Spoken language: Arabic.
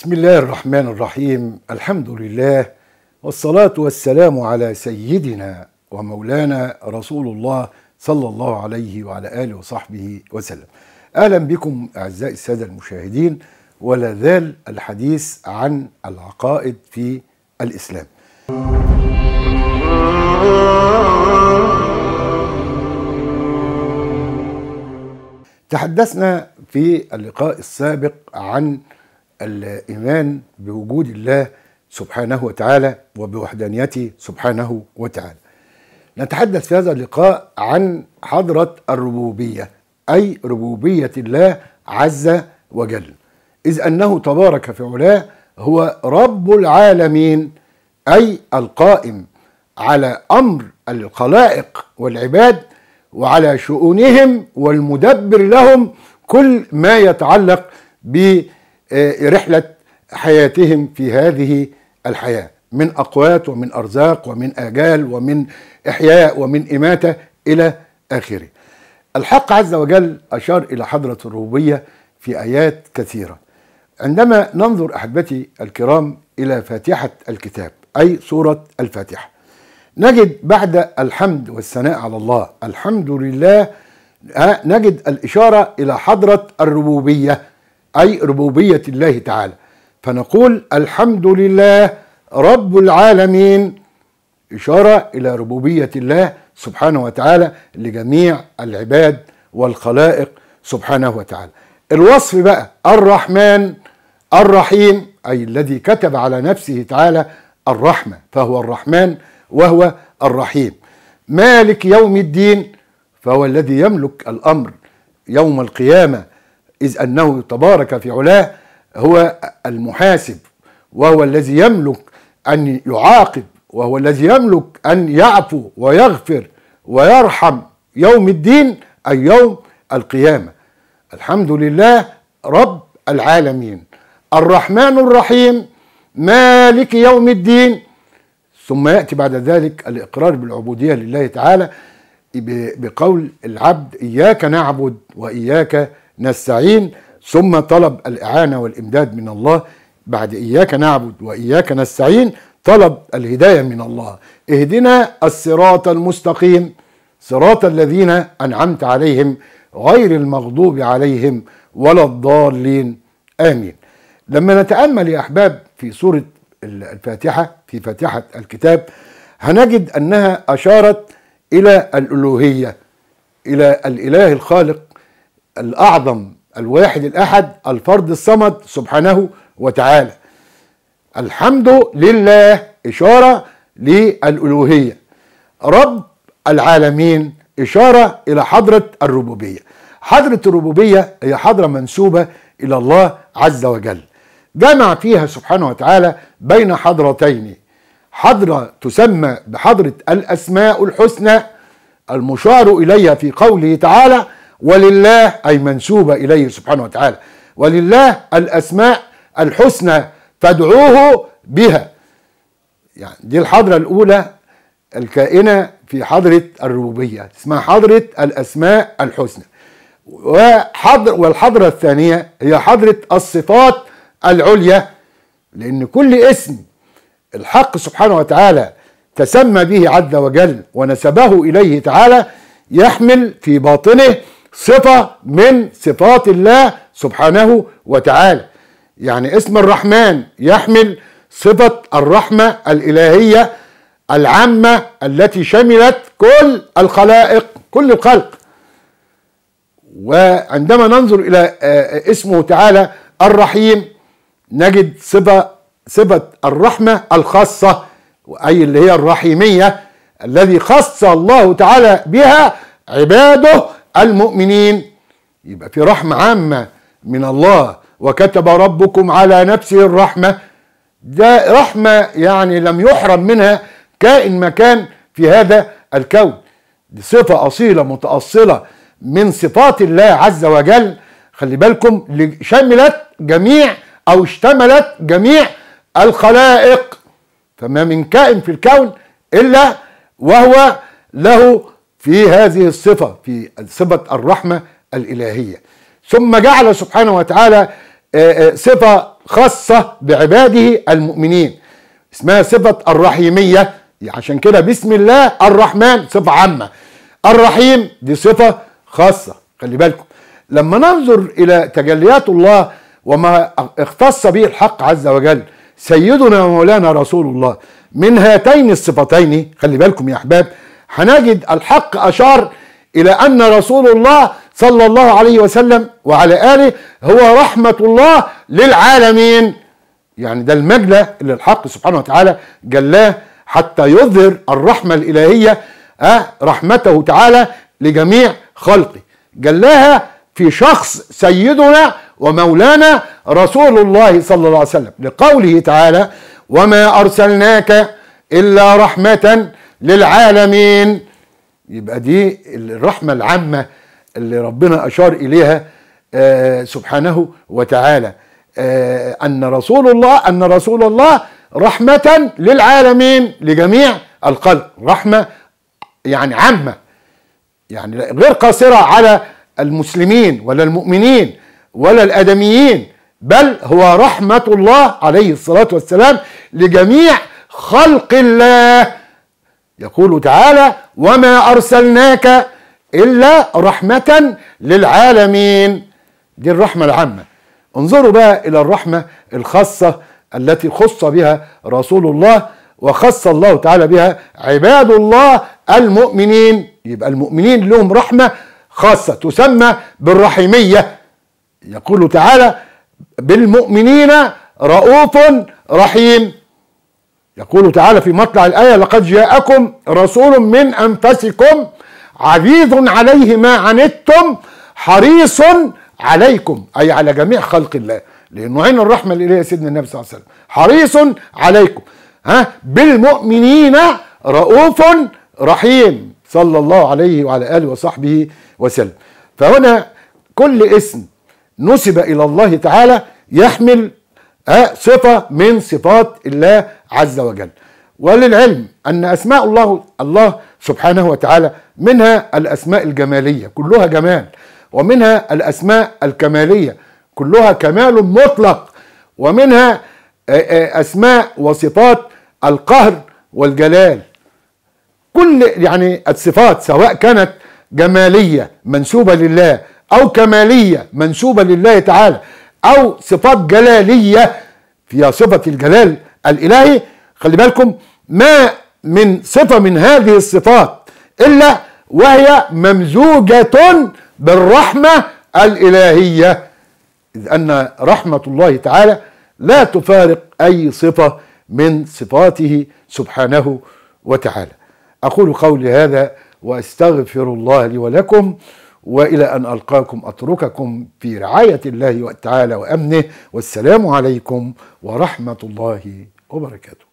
بسم الله الرحمن الرحيم الحمد لله والصلاة والسلام على سيدنا ومولانا رسول الله صلى الله عليه وعلى آله وصحبه وسلم أهلا بكم أعزائي السادة المشاهدين ولا زال الحديث عن العقائد في الإسلام تحدثنا في اللقاء السابق عن الايمان بوجود الله سبحانه وتعالى وبوحدانيته سبحانه وتعالى. نتحدث في هذا اللقاء عن حضره الربوبيه اي ربوبيه الله عز وجل اذ انه تبارك في علاه هو رب العالمين اي القائم على امر الخلائق والعباد وعلى شؤونهم والمدبر لهم كل ما يتعلق ب آه، رحله حياتهم في هذه الحياه من اقوات ومن ارزاق ومن اجال ومن احياء ومن اماته الى اخره. الحق عز وجل اشار الى حضره الربوبيه في ايات كثيره. عندما ننظر احبتي الكرام الى فاتحه الكتاب اي سوره الفاتحه. نجد بعد الحمد والثناء على الله الحمد لله آه، نجد الاشاره الى حضره الربوبيه أي ربوبية الله تعالى فنقول الحمد لله رب العالمين إشارة إلى ربوبية الله سبحانه وتعالى لجميع العباد والخلائق سبحانه وتعالى الوصف بقى الرحمن الرحيم أي الذي كتب على نفسه تعالى الرحمة فهو الرحمن وهو الرحيم مالك يوم الدين فهو الذي يملك الأمر يوم القيامة إذ أنه تبارك في علاه هو المحاسب وهو الذي يملك أن يعاقب وهو الذي يملك أن يعفو ويغفر ويرحم يوم الدين أي يوم القيامة الحمد لله رب العالمين الرحمن الرحيم مالك يوم الدين ثم يأتي بعد ذلك الإقرار بالعبودية لله تعالى بقول العبد إياك نعبد وإياك نستعين ثم طلب الإعانة والإمداد من الله بعد إياك نعبد وإياك نستعين طلب الهداية من الله اهدنا الصراط المستقيم صراط الذين أنعمت عليهم غير المغضوب عليهم ولا الضالين آمين لما نتأمل يا أحباب في سورة الفاتحة في فاتحة الكتاب هنجد أنها أشارت إلى الألوهية إلى الإله الخالق الأعظم الواحد الأحد الفرد الصمد سبحانه وتعالى الحمد لله إشارة للألوهية رب العالمين إشارة إلى حضرة الربوبية حضرة الربوبية هي حضرة منسوبة إلى الله عز وجل جمع فيها سبحانه وتعالى بين حضرتين حضرة تسمى بحضرة الأسماء الحسنى المشار إليها في قوله تعالى ولله أي منسوبة إليه سبحانه وتعالى ولله الأسماء الحسنى فادعوه بها يعني دي الحضرة الأولى الكائنة في حضرة الربوبية اسمها حضرة الأسماء الحسنى وحضر والحضرة الثانية هي حضرة الصفات العليا لأن كل اسم الحق سبحانه وتعالى تسمى به عز وجل ونسبه إليه تعالى يحمل في باطنه صفة من صفات الله سبحانه وتعالى يعني اسم الرحمن يحمل صفة الرحمة الإلهية العامة التي شملت كل الخلائق كل الخلق وعندما ننظر إلى آه، آه، اسمه تعالى الرحيم نجد صفة صفة الرحمة الخاصة أي اللي هي الرحيمية الذي خص الله تعالى بها عباده المؤمنين يبقى في رحمة عامة من الله وكتب ربكم على نفسه الرحمة ده رحمة يعني لم يحرم منها كائن مكان في هذا الكون دي صفة أصيلة متأصلة من صفات الله عز وجل خلي بالكم شملت جميع أو اشتملت جميع الخلائق فما من كائن في الكون إلا وهو له في هذه الصفة في صفة الرحمة الإلهية ثم جعل سبحانه وتعالى آه، آه، صفة خاصة بعباده المؤمنين اسمها صفة الرحيمية عشان كده بسم الله الرحمن صفة عامة الرحيم دي صفة خاصة خلي بالكم لما ننظر إلى تجليات الله وما اختص به الحق عز وجل سيدنا ومولانا رسول الله من هاتين الصفتين خلي بالكم يا أحباب هنجد الحق أشار إلى أن رسول الله صلى الله عليه وسلم وعلى آله هو رحمة الله للعالمين يعني ده المجلة اللي الحق سبحانه وتعالى جلاه حتى يظهر الرحمة الإلهية أه رحمته تعالى لجميع خلقه جلاها في شخص سيدنا ومولانا رسول الله صلى الله عليه وسلم لقوله تعالى وما أرسلناك إلا رحمة للعالمين يبقى دي الرحمة العامة اللي ربنا أشار إليها آه سبحانه وتعالى آه أن رسول الله أن رسول الله رحمة للعالمين لجميع الخلق رحمة يعني عامة يعني غير قاصرة على المسلمين ولا المؤمنين ولا الآدميين بل هو رحمة الله عليه الصلاة والسلام لجميع خلق الله يقول تعالى وما أرسلناك إلا رحمة للعالمين دي الرحمة العامة انظروا بقى إلى الرحمة الخاصة التي خص بها رسول الله وخص الله تعالى بها عباد الله المؤمنين يبقى المؤمنين لهم رحمة خاصة تسمى بالرحيمية يقول تعالى بالمؤمنين رؤوف رحيم يقول تعالى في مطلع الآية لقد جاءكم رسول من أنفسكم عزيز عليه ما عنتم حريص عليكم أي على جميع خلق الله لأنه عين الرحمة الإلهية سيدنا النبي صلى الله عليه وسلم حريص عليكم ها بالمؤمنين رؤوف رحيم صلى الله عليه وعلى آله وصحبه وسلم فهنا كل اسم نسب إلى الله تعالى يحمل ها صفة من صفات الله عز وجل وللعلم أن أسماء الله الله سبحانه وتعالى منها الأسماء الجمالية كلها جمال ومنها الأسماء الكمالية كلها كمال مطلق ومنها أسماء وصفات القهر والجلال كل يعني الصفات سواء كانت جمالية منسوبة لله أو كمالية منسوبة لله تعالى او صفات جلاليه فيها صفه الجلال الالهي خلي بالكم ما من صفه من هذه الصفات الا وهي ممزوجه بالرحمه الالهيه اذ ان رحمه الله تعالى لا تفارق اي صفه من صفاته سبحانه وتعالى اقول قولي هذا واستغفر الله لي ولكم والى ان القاكم اترككم في رعايه الله تعالى وامنه والسلام عليكم ورحمه الله وبركاته.